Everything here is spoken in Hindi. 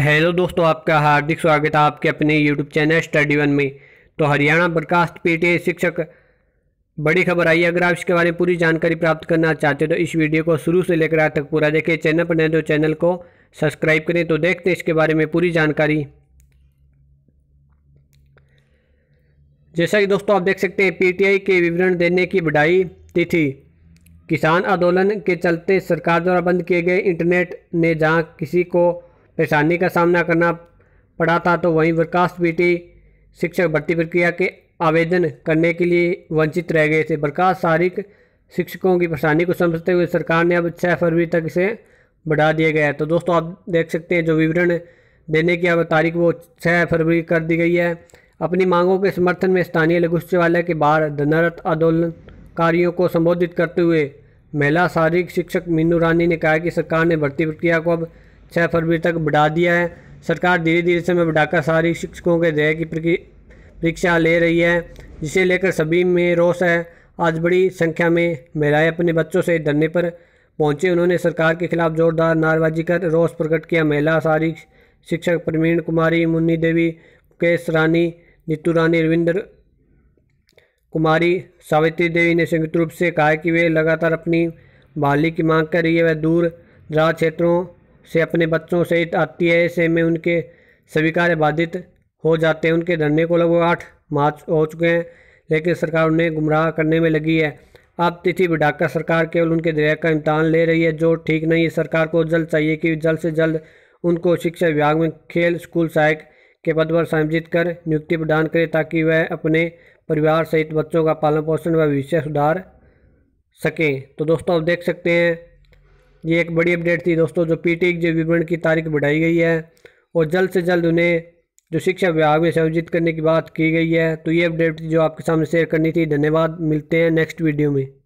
हेलो दोस्तों आपका हार्दिक स्वागत है आपके अपने यूट्यूब चैनल स्टडी वन में तो हरियाणा ब्रॉडकास्ट पीटीए शिक्षक बड़ी खबर आई है अगर आप इसके बारे में पूरी जानकारी प्राप्त करना चाहते हो तो इस वीडियो को शुरू से लेकर आज तक पूरा देखें चैनल पर नए तो चैनल को सब्सक्राइब करें तो देखते हैं इसके बारे में पूरी जानकारी जैसा कि दोस्तों आप देख सकते हैं पीटीआई के विवरण देने की बढ़ाई तिथि किसान आंदोलन के चलते सरकार द्वारा बंद किए गए इंटरनेट ने जहाँ किसी को परेशानी का सामना करना पड़ा था तो वहीं बर्खास्त बेटी शिक्षक भर्ती प्रक्रिया के आवेदन करने के लिए वंचित रह गए थे बर्खास्त शारीरिक शिक्षकों की परेशानी को समझते हुए सरकार ने अब छः फरवरी तक इसे बढ़ा दिया गया है तो दोस्तों आप देख सकते हैं जो विवरण देने की अब तारीख वो छः फरवरी कर दी गई है अपनी मांगों के समर्थन में स्थानीय लघु सचिवालय के बाहर धनरत आंदोलनकारियों को संबोधित करते हुए महिला शारीरिक शिक्षक मीनू रानी ने कहा कि सरकार ने भर्ती प्रक्रिया को अब छः फरवरी तक बढ़ा दिया है सरकार धीरे धीरे समय बढ़ाकर सारी शिक्षकों के दया की परीक्षा ले रही है जिसे लेकर सभी में रोष है आज बड़ी संख्या में महिलाएं अपने बच्चों से धरने पर पहुंचे उन्होंने सरकार के खिलाफ जोरदार नारेबाजी कर रोष प्रकट किया महिला सारी शिक्षक प्रवीण कुमारी मुन्नी देवी मुकेश रानी नीतू रानी रविंद्र कुमारी सावित्री देवी ने संयुक्त रूप से कहा कि वे लगातार अपनी बहाली की मांग कर रही है वह दूर दराज क्षेत्रों से अपने बच्चों सहित आती है ऐसे में उनके कार्य बाधित हो जाते हैं उनके धरने को लगभग आठ मार्च हो चुके हैं लेकिन सरकार उन्हें गुमराह करने में लगी है अब तिथि बढ़ाकर सरकार केवल उनके विधेयक का इम्तहान ले रही है जो ठीक नहीं है सरकार को जल्द चाहिए कि जल्द से जल्द उनको शिक्षा विभाग में खेल स्कूल सहायक के पद पर सम्मिलित कर नियुक्ति प्रदान करे ताकि वह अपने परिवार सहित बच्चों का पालन पोषण व विषय सुधार सकें तो दोस्तों आप देख सकते हैं ये एक बड़ी अपडेट थी दोस्तों जो पी टी विवरण की तारीख बढ़ाई गई है और जल्द से जल्द उन्हें जो शिक्षा विभाग में आयोजित करने की बात की गई है तो ये अपडेट जो आपके सामने शेयर करनी थी धन्यवाद मिलते हैं नेक्स्ट वीडियो में